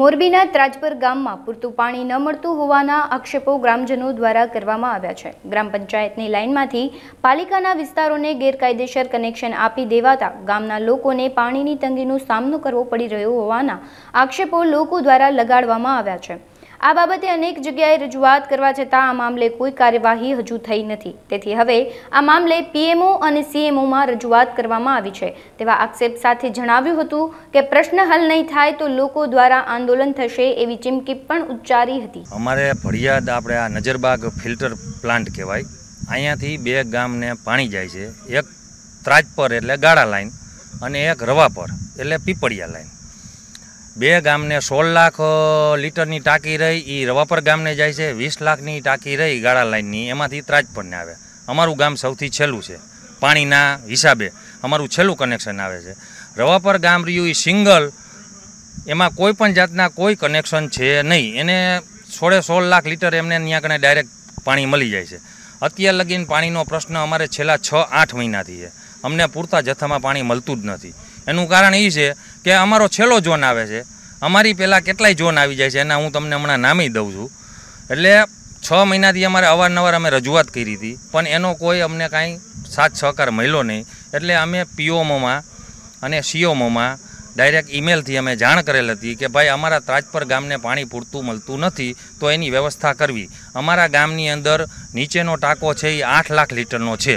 મોરબીના ત્રાજપર ગામમાં પૂરતું પાણી ન મળતું હોવાના આક્ષેપો ગ્રામજનો દ્વારા કરવામાં આવ્યા છે ગ્રામ પંચાયતની લાઇનમાંથી પાલિકાના વિસ્તારોને ગેરકાયદેસર કનેક્શન આપી દેવાતા ગામના લોકોને પાણીની તંગીનો સામનો કરવો પડી રહ્યો હોવાના આક્ષેપો લોકો દ્વારા લગાડવામાં આવ્યા છે આ બાબતે અનેક જગ્યાએ રજૂઆત કરવા છતાં આ મામલે કોઈ કાર્યવાહી હજુ થઈ નથી તેથી હવે આ મામલે પીએમઓ અને સીએમઓમાં રજૂઆત કરવામાં આવી છે તેવા આક્ષેપ સાથે જણાવ્યું હતું કે પ્રશ્ન હલ નહીં થાય તો લોકો દ્વારા આંદોલન થશે એવી ચીમકી પણ ઉચ્ચારી હતી અમારે ફરિયાદ આપણે આ નજરબાગ ફિલ્ટર પ્લાન્ટ કહેવાય અહીંયાથી બે ગામને પાણી જાય છે એક ત્રાજપર એટલે ગાળા લાઈન અને એક રવા પર એટલે પીપળિયા લાઈન બે ગામને સોળ લાખ લીટરની ટાંકી રહી એ રવાપર ગામને જાય છે વીસ લાખની ટાંકી રહી ગાળા લાઇનની એમાંથી ત્રાજપણને આવે અમારું ગામ સૌથી છેલ્લું છે પાણીના હિસાબે અમારું છેલ્લું કનેક્શન આવે છે રવાપર ગામ રહ્યું એ સિંગલ એમાં કોઈ પણ જાતના કોઈ કનેક્શન છે નહીં એને સોળે સોળ લાખ લીટર એમને ત્યાં કણે ડાયરેક્ટ પાણી મળી જાય છે અત્યાર લગીન પાણીનો પ્રશ્ન અમારે છેલ્લા છ આઠ મહિનાથી છે અમને પૂરતા જથ્થામાં પાણી મળતું જ નથી એનું કારણ એ છે કે અમારો છેલ્લો ઝોન આવે છે અમારી પહેલાં કેટલાય ઝોન આવી જાય છે એના હું તમને હમણાં નામી દઉં છું એટલે છ મહિનાથી અમારે અવારનવાર અમે રજૂઆત કરી હતી પણ એનો કોઈ અમને કાંઈ સાથ સહકાર મળ્યો નહીં એટલે અમે પીઓમોમાં અને સીઓમોમાં ડાયરેક્ટ ઈમેલથી અમે જાણ કરેલ હતી કે ભાઈ અમારા ત્રાજપર ગામને પાણી પૂરતું મળતું નથી તો એની વ્યવસ્થા કરવી અમારા ગામની અંદર નીચેનો ટાંકો છે એ આઠ લાખ લીટરનો છે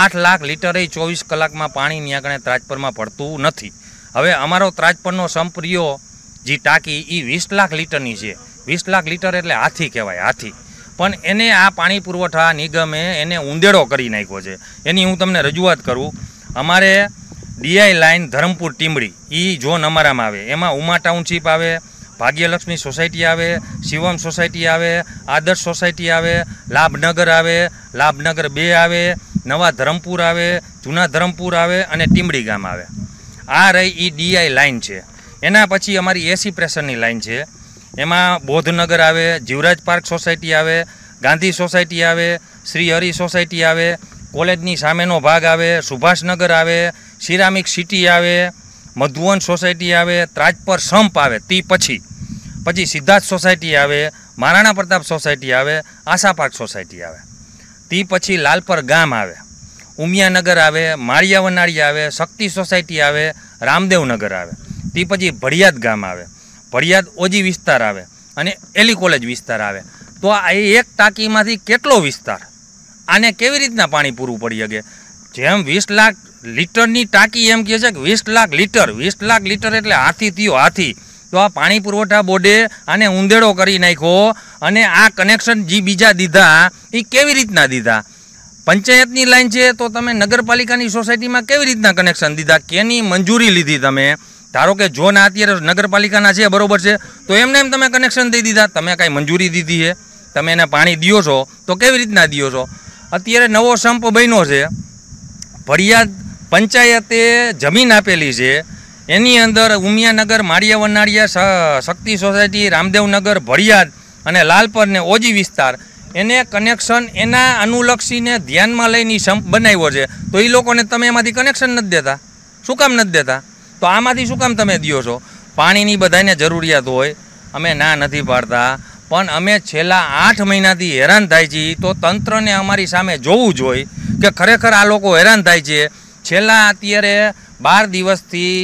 આઠ લાખ લીટરે ચોવીસ કલાકમાં પાણી ન્યાગણે ત્રાજપરમાં પડતું નથી હવે અમારો ત્રાજપરનો સંપ્રિયો જે ટાંકી એ વીસ લાખ લીટરની છે વીસ લાખ લીટર એટલે હાથી કહેવાય હાથી પણ એને આ પાણી પુરવઠા નિગમે એને ઉંદેડો કરી નાખ્યો છે એની હું તમને રજૂઆત કરું અમારે DI line Dharampur Timdi A zone અમારામાં આવે એમાં ઉમા ટાઉનશીપ આવે ભાગ્યલક્ષ્મી સોસાયટી આવે શિવમ સોસાયટી આવે આદર્શ સોસાયટી આવે લાભનગર આવે લાભનગર બે આવે નવા ધરમપુર આવે જૂના ધરમપુર આવે અને ટીમડી ગામ આવે આ રહી એ ડીઆઈ લાઇન છે એના પછી અમારી એસી પ્રેશરની લાઇન છે એમાં બોધનગર આવે જીવરાજ પાર્ક સોસાયટી આવે ગાંધી સોસાયટી આવે શ્રી હરિ સોસાયટી આવે કોલેજની સામેનો ભાગ આવે સુભાષનગર આવે સિરામિક સિટી આવે મધુવન સોસાયટી આવે ત્રાજપર સંપ આવે તે પછી પછી સિદ્ધાર્થ સોસાયટી આવે મહારાણા પ્રતાપ સોસાયટી આવે આશા પાર્ક સોસાયટી આવે તે પછી લાલપર ગામ આવે ઉમિયાનગર આવે માળિયા વનાળિયા આવે શક્તિ સોસાયટી આવે રામદેવનગર આવે તે પછી ભડિયાદ ગામ આવે ભડિયાદ ઓજી વિસ્તાર આવે અને એલી કોલેજ વિસ્તાર આવે તો આ એક ટાંકીમાંથી કેટલો વિસ્તાર આને કેવી રીતના પાણી પૂરું પડી શકે જેમ વીસ લાખ લીટરની ટાંકી એમ કહે છે કે વીસ લાખ લીટર વીસ લાખ લીટર એટલે હાથી થયો હાથી તો આ પાણી પુરવઠા બોર્ડે આને ઊંધેડો કરી નાખ્યો અને આ કનેક્શન જે બીજા દીધા એ કેવી રીતના દીધા પંચાયતની લાઈન છે તો તમે નગરપાલિકાની સોસાયટીમાં કેવી રીતના કનેક્શન દીધા કેની મંજૂરી લીધી તમે ધારો કે જો ના અત્યારે નગરપાલિકાના છે બરોબર છે તો એમને એમ તમે કનેક્શન દઈ દીધા તમે કાંઈ મંજૂરી દીધી છે તમે એને પાણી દો છો તો કેવી રીતના દો છો અત્યારે નવો સંપ બન્યો છે ફરિયાદ પંચાયતે જમીન આપેલી છે એની અંદર ઉમિયાનગર માળિયા વનાળિયા શક્તિ સોસાયટી રામદેવનગર ભરિયાદ અને લાલપર ને ઓજી વિસ્તાર એને કનેક્શન એના અનુલક્ષીને ધ્યાનમાં લઈને સંપ બનાવ્યો છે તો એ લોકોને તમે એમાંથી કનેક્શન નથી દેતા શું કામ નથી દેતા તો આમાંથી શું કામ તમે દો છો પાણીની બધાને જરૂરિયાત હોય અમે ના નથી પાડતા પણ અમે છેલ્લા આઠ મહિનાથી હેરાન થાય છીએ તો તંત્રને અમારી સામે જોવું જોઈએ કે ખરેખર આ લોકો હેરાન થાય છે છેલ્લા અત્યારે બાર દિવસથી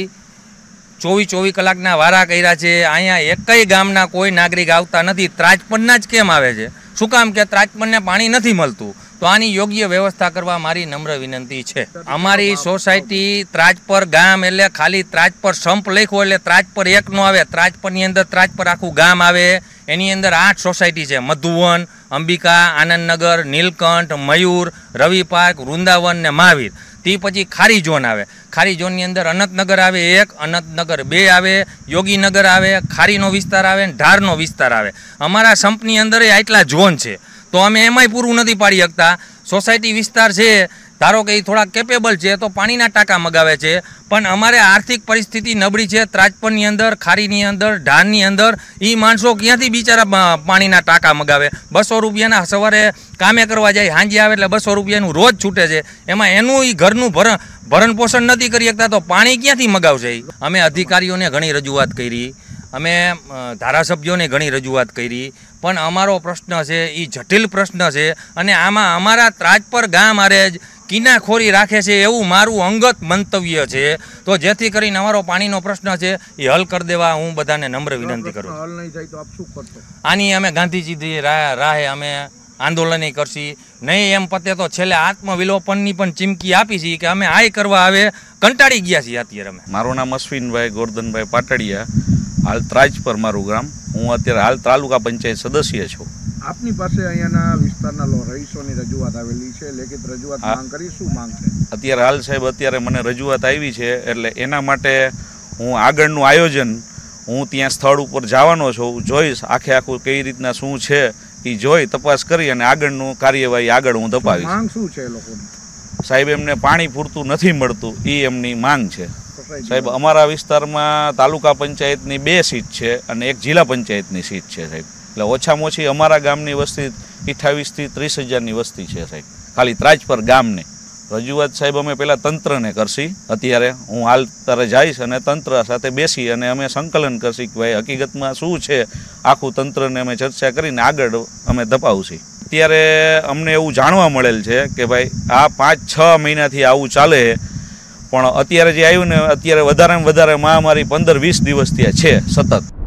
ચોવીસ ચોવીસ કલાકના વારા કર્યા છે અહીંયા એકય ગામના કોઈ નાગરિક આવતા નથી ત્રાજપણના જ કેમ આવે છે શું કામ કે ત્રાટપણને પાણી નથી મળતું તો આની યોગ્ય વ્યવસ્થા કરવા મારી નમ્ર વિનંતી છે અમારી સોસાયટી ત્રાજપર ગામ એટલે ખાલી ત્રાજપર સંપ લખ્યો એટલે ત્રાજપર એક નો આવે ત્રાજપરની અંદર ત્રાજપર આખું ગામ આવે એની અંદર આઠ સોસાયટી છે મધુવન અંબિકા આનંદનગર નીલકંઠ મયુર રવિ પાર્ક વૃંદાવન ને મહાવીર તે પછી ખારી ઝોન આવે ખારી ઝોનની અંદર અનંતનગર આવે એક અનંતનગર બે આવે યોગીનગર આવે ખારીનો વિસ્તાર આવે ને ઢારનો વિસ્તાર આવે અમારા સંપની અંદર આટલા ઝોન છે તો અમે એમાંય પૂરું નથી પાડી શકતા સોસાયટી વિસ્તાર છે ધારો કે એ થોડા કેપેબલ છે તો પાણીના ટાંકા મગાવે છે પણ અમારે આર્થિક પરિસ્થિતિ નબળી છે ત્રાજપણની અંદર ખારીની અંદર ઢાનની અંદર એ માણસો ક્યાંથી બિચારા પાણીના ટાંકા મગાવે બસો રૂપિયાના સવારે કામે કરવા જાય હાંજી આવે એટલે બસો રૂપિયાનું રોજ છૂટે છે એમાં એનું એ ઘરનું ભરણ ભરણ પોષણ નથી કરી શકતા તો પાણી ક્યાંથી મગાવશે અમે અધિકારીઓને ઘણી રજૂઆત કરી અમે ધારાસભ્યોને ઘણી રજૂઆત કરી પણ અમારો પ્રશ્ન છે એ જટિલ પ્રશ્ન છે અને આમાં અમારા ત્રાજપર ગામ આરે જ કિનાખોરી રાખે છે એવું મારું અંગત મંતવ્ય છે તો જેથી કરીને અમારો પાણીનો પ્રશ્ન છે એ હલ કરી દેવા હું બધાને નમ્ર વિનંતી કરું આની અમે ગાંધીજી રાહે અમે આંદોલન કરશી નહીં એમ પતે તો છેલ્લે આત્મવિલોપનની પણ ચીમકી આપી છે કે અમે આય કરવા આવે કંટાળી ગયા છીએ અત્યારે અમે મારું નામ અશ્વિનભાઈ ગોરધનભાઈ પાટડિયા હાલ ત્રાજપર મારું ગ્રામ હું અત્યારે હાલ તાલુકા પંચાયત સદસ્ય છું આપની પાસે અહીંયાના વિસ્તારના રહીશોની રજૂઆત આવેલી છે લેખિત રજૂઆત માંગ કરી શું માંગ છે અત્યારે હાલ સાહેબ અત્યારે મને રજૂઆત આવી છે એટલે એના માટે હું આગળનું આયોજન હું ત્યાં સ્થળ ઉપર જવાનો છું જોઈશ આખે આખું કઈ રીતના શું છે એ જોઈ તપાસ કરી અને આગળનું કાર્યવાહી આગળ હું ધપાવીશ માંગ શું છે લોકોની સાહેબ એમને પાણી પૂરતું નથી મળતું એ એમની માંગ છે સાહેબ અમારા વિસ્તારમાં તાલુકા પંચાયતની બે સીટ છે અને એક જિલ્લા પંચાયતની સીટ છે સાહેબ એટલે ઓછામાં ઓછી અમારા ગામની વસ્તી અઠ્ઠાવીસથી ત્રીસ હજારની વસ્તી છે સાહેબ ખાલી ત્રાજપર ગામને રજૂઆત સાહેબ અમે પહેલાં તંત્રને કરશી અત્યારે હું હાલ તારે જઈશ અને તંત્ર સાથે બેસી અને અમે સંકલન કરશી કે ભાઈ હકીકતમાં શું છે આખું તંત્રને અમે ચર્ચા કરીને આગળ અમે ધપાવશી અત્યારે અમને એવું જાણવા મળેલ છે કે ભાઈ આ પાંચ છ મહિનાથી આવું ચાલે પણ અત્યારે જે આવ્યું ને અત્યારે વધારેમાં વધારે મહામારી પંદર વીસ દિવસ ત્યાં છે સતત